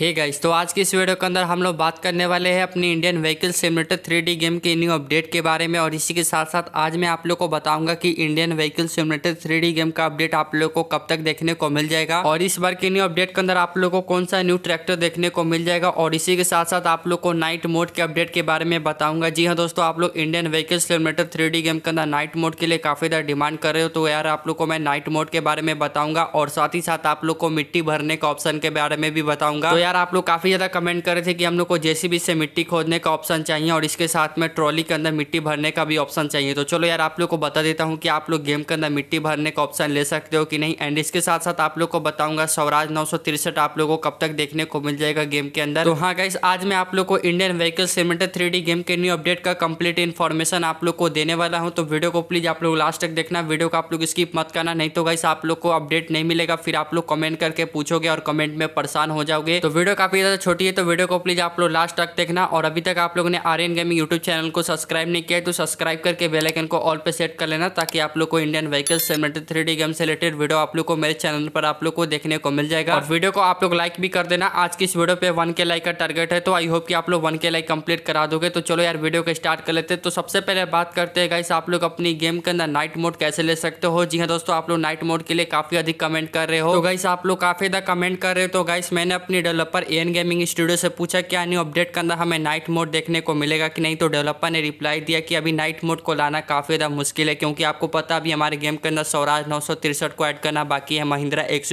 hey guys तो आज की इस वीडियो के अंदर हम लोग बात करने वाले हैं अपनी Indian vehicle simulator three game के न्यू अपडेट के बारे में और इसी के साथ साथ आज मैं आप लोग को बताऊंगा कि Indian vehicle simulator three game का अपडेट आप लोग को कब तक देखने को मिल जाएगा और इस बार के न्यू अपडेट के अंदर आप लोग को कौन सा न्यू ट्रैक्टर देखने को मिल जाएगा और इसी के साथ साथ आप लोग को नाइट मोड के अपडेट के बारे में बताऊंगा जी हाँ दोस्तों आप लोग Indian vehicle simulator three game के अंदर नाइट मोड के लिए काफ़ी ज़्यादा डिमांड कर रहे हो तो यार आप लोग को मैं नाइट मोड के बारे में बताऊंगा और साथ ही साथ आप लोग को मिट्टी भरने के ऑप्शन के बारे में भी बताऊंगा तो यार यार आप लोग काफ़ी ज़्यादा कमेंट कर रहे थे कि हम लोग को जे से मिट्टी खोदने का ऑप्शन चाहिए और इसके साथ में ट्रॉली के अंदर मिट्टी भरने का भी ऑप्शन चाहिए तो चलो यार आप लोग को बता देता हूँ कि आप लोग गेम के अंदर मिट्टी भरने का ऑप्शन ले सकते हो कि नहीं एंड इसके साथ साथ आप लोग को बताऊंगा स्वराज नौ आप लोग को कब तक देखने को मिल जाएगा गेम के अंदर तो हाँ गाइस आज मैं आप लोग को Indian vehicle simulator three game के न्यू अपडेट का कम्प्लीट इन्फॉर्मेशन आप लोग को देने वाला हूँ तो वीडियो को प्लीज़ आप लोग लास्ट तक देखना वीडियो को आप लोग स्किप मत करना नहीं तो गाइस आप लोग को अपडेट नहीं मिलेगा फिर आप लोग कमेंट करके पूछोगे और कमेंट में परेशान हो जाओगे तो वीडियो काफ़ी ज़्यादा छोटी है तो वीडियो को प्लीज़ आप लोग लास्ट तक देखना और अभी तक आप लोगों ने R N gaming YouTube channel को सब्सक्राइब नहीं किया है तो सब्सक्राइब करके बेलाइकन को ऑल पर सेट कर लेना ताकि आप लोग को इंडियन व्हीकल्स से रिलेटेड थ्री गेम से रिलेटेड वीडियो आप लोग को मेरे चैनल पर आप लोग को देखने को मिल जाएगा और वीडियो को आप लोग लाइक भी कर देना आज की इस वीडियो पे वन के लाइक का टारगेट है तो आई होप कि आप लोग वन के लाइक कंप्लीट करा दोगे तो चलो यार वीडियो को स्टार्ट कर लेते हैं तो सबसे पहले बात करते हैं गाइस आप लोग अपनी गेम के अंदर नाइट मोड कैसे ले सकते हो जी हाँ दोस्तों आप लोग नाइट मोड के लिए काफ़ी अधिक कमेंट कर रहे हो तो गाइस आप लोग काफ़ी ज़्यादा कमेंट कर रहे हो तो गाइस मैंने अपनी डल डेवलपर एन गेमिंग स्टूडियो से पूछा क्या न्यू अपडेट के अंदर हमें नाइट मोड देखने को मिलेगा कि नहीं तो डेवलपर ने रिप्लाई दिया कि अभी नाइट मोड को लाना काफ़ी ज़्यादा मुश्किल है क्योंकि आपको पता अभी हमारे गेम के अंदर स्वराज नौ को ऐड करना बाकी है महिंद्रा एक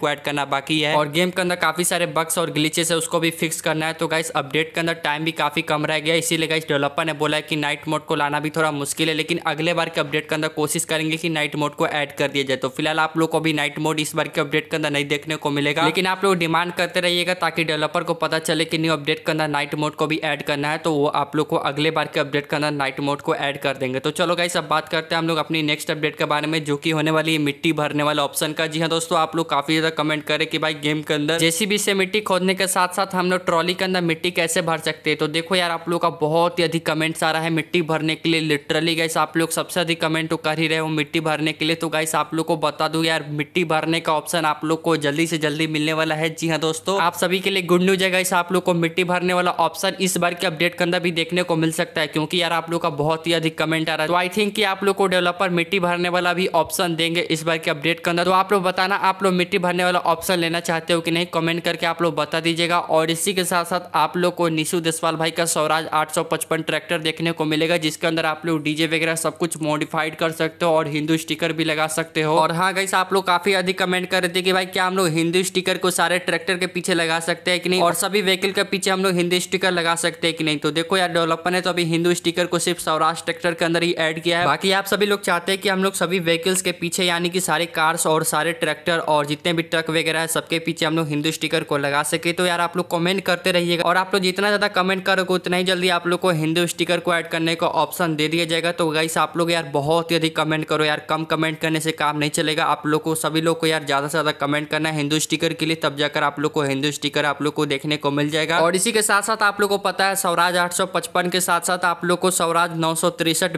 को ऐड करना बाकी है और गेम के अंदर काफ़ी सारे बक्स और ग्लीचेस है उसको भी फिक्स करना है तो गाइस अपडेट के अंदर टाइम भी काफ़ी कम रह गया इसीलिए गाइस डेवलपर ने बोला है कि नाइट मोड को लाना भी थोड़ा मुश्किल है लेकिन अगले बार के अपडेट के अंदर कोशिश करेंगे कि नाइट मोड को ऐड कर दिया जाए तो फिलहाल आप लोग को भी नाइट मोड इस बार के अपडेट के अंदर नहीं देखने को मिलेगा लेकिन आप लोग डिमांड करते करते रहिएगा ताकि डेवलपर को पता चले कि न्यू अपडेट करना नाइट मोड को भी ऐड करना है तो वो आप लोग को अगले बार के अपडेट करना नाइट मोड को ऐड कर देंगे तो चलो गाइस अब बात करते हैं हम लोग अपनी नेक्स्ट अपडेट के बारे में जो कि होने वाली है मिट्टी भरने वाला ऑप्शन का जी हाँ दोस्तों आप लोग काफी ज़्यादा कमेंट करें कि भाई गेम के अंदर जेसीबी से मिट्टी खोदने के साथ साथ हम लोग ट्रॉली के अंदर मिट्टी कैसे भर सकते हैं तो देखो यार आप लोग का बहुत ही अधिक कमेंट्स आ रहा है मिट्टी भरने के लिए लिटरली गाइस आप लोग सबसे अधिक कमेंट तो कर ही रहे हो मिट्टी भरने के लिए तो गाइस आप लोग को बता दू यार मिट्टी भरने का ऑप्शन आप लोग को जल्दी से जल्दी मिलने वाला है जी हाँ दोस्तों दोस्तों आप सभी के लिए गुड न्यूज है इस आप लोग को मिट्टी भरने वाला ऑप्शन इस बार के अपडेट के अंदर भी देखने को मिल सकता है क्योंकि यार आप लोग का बहुत ही अधिक कमेंट आ रहा है तो आई थिंक कि आप लोग को डेवलपर मिट्टी भरने वाला भी ऑप्शन देंगे इस बार के अपडेट के अंदर तो आप लोग बताना आप लोग मिट्टी भरने वाला ऑप्शन लेना चाहते हो कि नहीं कमेंट करके आप लोग बता दीजिएगा और इसी के साथ साथ आप लोग को निशु देसवाल भाई का स्वराज आठ ट्रैक्टर देखने को मिलेगा जिसके अंदर आप लोग डीजे वगैरह सब कुछ मॉडिफाइड कर सकते हो और हिंदू स्टिकर भी लगा सकते हो और हाँ गई आप लोग काफी अधिक कमेंट कर रहे थे कि भाई क्या हम लोग हिंदू स्टिकर को सारे ट्रैक्टर के पीछे लगा सकते हैं कि नहीं और सभी व्हीकल के पीछे हम लोग हिंदी स्टिकर लगा सकते हैं कि नहीं तो देखो यार डेवलपर ने तो अभी हिंदू स्टिकर को सिर्फ सौराष्ट्र ट्रैक्टर के अंदर ही ऐड किया है बाकी आप सभी लोग चाहते हैं कि हम लोग सभी व्हीकल्स के पीछे यानी कि सारे कार्स और सारे ट्रैक्टर और जितने भी ट्रक वगैरह है सबके पीछे हम लोग हिंदू स्टिकर को लगा सके तो यार आप लोग कमेंट करते रहिएगा और आप लोग जितना ज़्यादा कमेंट करोगे उतना ही जल्दी आप लोग को हिंदू स्टिकर को ऐड करने का ऑप्शन दे दिया जाएगा तो गाइस आप लोग यार बहुत ही अधिक कमेंट करो यार कम कमेंट करने से काम नहीं चलेगा आप लोग को सभी लोग को यार ज़्यादा से ज़्यादा कमेंट करना है हिंदू स्टिकर के लिए तब जाकर आप लोग को हिंदू स्टिकर आप लोग को देखने को मिल जाएगा और इसी के साथ साथ आप लोग को पता है स्वराज 855 के साथ साथ आप लोग को स्वराज नौ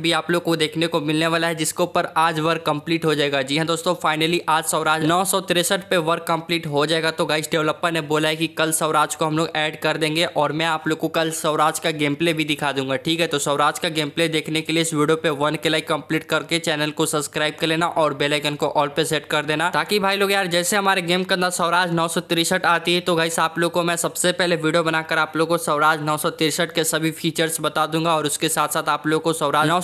भी आप लोग को देखने को मिलने वाला है जिसके ऊपर आज वर्क कंप्लीट हो जाएगा जी हाँ दोस्तों फाइनली आज स्वराज नौ पे वर्क कंप्लीट हो जाएगा तो गाइस डेवलपर ने बोला है कि कल स्वराज को हम लोग ऐड कर देंगे और मैं आप लोग को कल स्वराज का गेम प्ले भी दिखा दूंगा ठीक है तो स्वराज का गेम प्ले देखने के लिए इस वीडियो पे वन के लाइक कंप्लीट करके चैनल को सब्सक्राइब कर लेना और बेलाइकन को ऑल पे सेट कर देना ताकि भाई लोग यार जैसे हमारे गेम के अंदर स्वराज नौ आती है तो गाइस आप लोग को मैं सबसे पहले वीडियो बनाकर आप लोग को स्वराज नौ के सभी फीचर्स बता दूंगा और उसके साथ साथ आप लोग को स्वराज नौ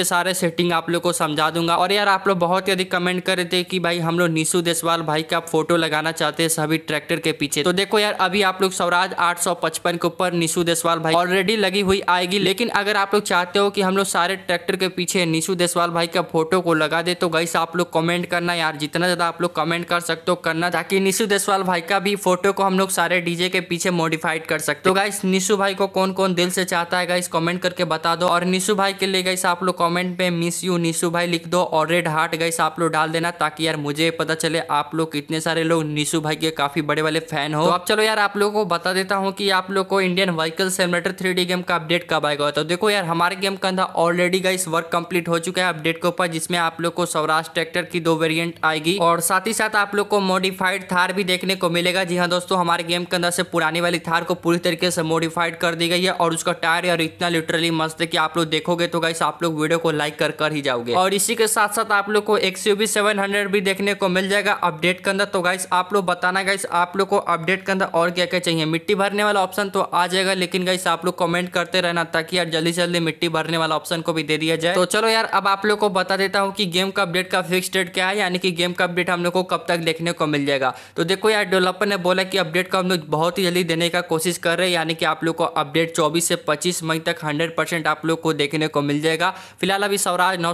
के सारे सेटिंग आप लोग को समझा दूंगा और यार आप लोग बहुत ही अधिक कमेंट कर रहे थे कि भाई हम लोग निशु देसवाल भाई का फोटो लगाना चाहते हैं सभी ट्रैक्टर के पीछे तो देखो यार अभी आप लोग स्वराज आठ के ऊपर निशु देसवाल भाई ऑलरेडी लगी हुई आएगी लेकिन अगर आप लोग चाहते हो कि हम लोग सारे ट्रैक्टर के पीछे निशु देसवाल भाई का फोटो को लगा दे तो गाइस आप लोग कमेंट करना यार जितना ज्यादा आप लोग कमेंट कर सकते हो करना ताकि निशु देसवाल भाई का भी फोटो पे को हम लोग सारे डीजे के पीछे मॉडिफाइड कर सकते तो गाइस निशु भाई को कौन कौन दिल से चाहता है गाइस कमेंट करके बता दो और निशु भाई के लिए गई आप लोग कमेंट पे मिस यू निशु भाई लिख दो और रेड हार्ट गई आप लोग डाल देना ताकि यार मुझे पता चले आप लोग इतने सारे लोग निशु भाई के काफी बड़े वाले फैन हो तो अब चलो यार आप लोगों को बता देता हूँ कि आप लोग को Indian vehicle simulator three game का अपडेट कब आएगा तो देखो यार हमारे गेम के अंदर ऑलरेडी गई वर्क कम्प्लीट हो चुका है अपडेट के ऊपर जिसमें आप लोग को स्वराज ट्रैक्टर की दो वेरियंट आएगी और साथ ही साथ आप लोग को मॉडिफाइड थार भी देखने को मिलेगा जी हाँ दोस्तों हमारे गेम के अंदर से पुरानी वाली थार को पूरी तरीके से मॉडिफाइड कर दी गई है और उसका टायर यार इतना लिटरली मस्त है कि आप लोग देखोगे तो गाइस आप लोग वीडियो को लाइक कर कर ही जाओगे और इसी के साथ साथ आप लोग को एक्सयूवी सेवन भी देखने को मिल जाएगा अपडेट के अंदर तो गाइस आप लोग बताना गाइस आप लोग को अपडेट के अंदर और क्या क्या चाहिए मिट्टी भरने वाला ऑप्शन तो आ जाएगा लेकिन गाइस आप लोग कॉमेंट करते रहना ताकि यार जल्दी जल्दी मिट्टी भरने वाला ऑप्शन को भी दे दिया जाए तो चलो यार अब आप लोग को बता देता हूँ कि गेम का अपडेट का फिक्स डेट क्या है यानी कि गेम का अपडेट हम लोग को कब तक देखने को मिल जाएगा तो देखो यार डेवलपर ने बोला बोला कि अपडेट का हम लोग बहुत ही जल्दी देने का कोशिश कर रहे हैं यानी कि आप लोग को अपडेट 24 से 25 मई तक 100 परसेंट आप लोग को देखने को मिल जाएगा फिलहाल अभी स्वराज नौ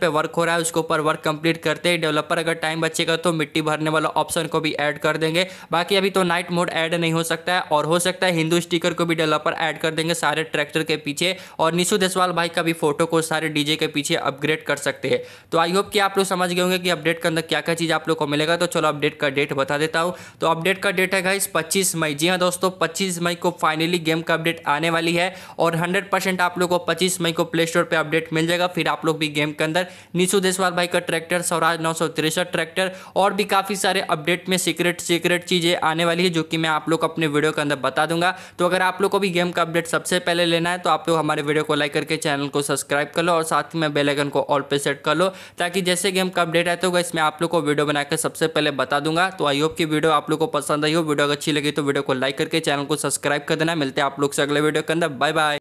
पे वर्क हो रहा है उसके ऊपर वर्क कंप्लीट करते हैं डेवलपर अगर टाइम बचेगा तो मिट्टी भरने वाला ऑप्शन को भी ऐड कर देंगे बाकी अभी तो नाइट मोड ऐड नहीं हो सकता है और हो सकता है हिंदू स्टीकर को भी डेवलपर ऐड कर देंगे सारे ट्रैक्टर के पीछे और निशु देसवाल भाई का भी फोटो को सारे डीजे के पीछे अपग्रेड कर सकते हैं तो आई होप कि आप लोग समझ गए होंगे कि अपडेट के अंदर क्या क्या चीज़ आप लोग को मिलेगा तो चलो अपडेट का डेट बता देता हूँ तो अपडेट का अपडेट है गाइस 25 मई जी हाँ दोस्तों 25 मई को फाइनली गेम का अपडेट आने वाली है और 100 परसेंट आप लोग को 25 मई को प्ले स्टोर पर अपडेट मिल जाएगा फिर आप लोग भी गेम के अंदर निशु देशवाल भाई का ट्रैक्टर स्वराज नौ ट्रैक्टर और भी काफ़ी सारे अपडेट में सीक्रेट सीक्रेट चीज़ें आने वाली है जो कि मैं आप लोग अपने वीडियो के अंदर बता दूंगा तो अगर आप लोग को भी गेम का अपडेट सबसे पहले लेना है तो आप लोग हमारे वीडियो को लाइक करके चैनल को सब्सक्राइब कर लो और साथ में बेलाइकन को ऑल पे सेट कर लो ताकि जैसे गेम का अपडेट आते होगा इसमें आप लोग को वीडियो बनाकर सबसे पहले बता दूंगा तो आई होप की वीडियो आप लोग को पसंद आई रही हो वीडियो अगर अच्छी लगी तो वीडियो को लाइक करके चैनल को सब्सक्राइब कर देना मिलते हैं आप लोग से अगले वीडियो के अंदर बाय बाय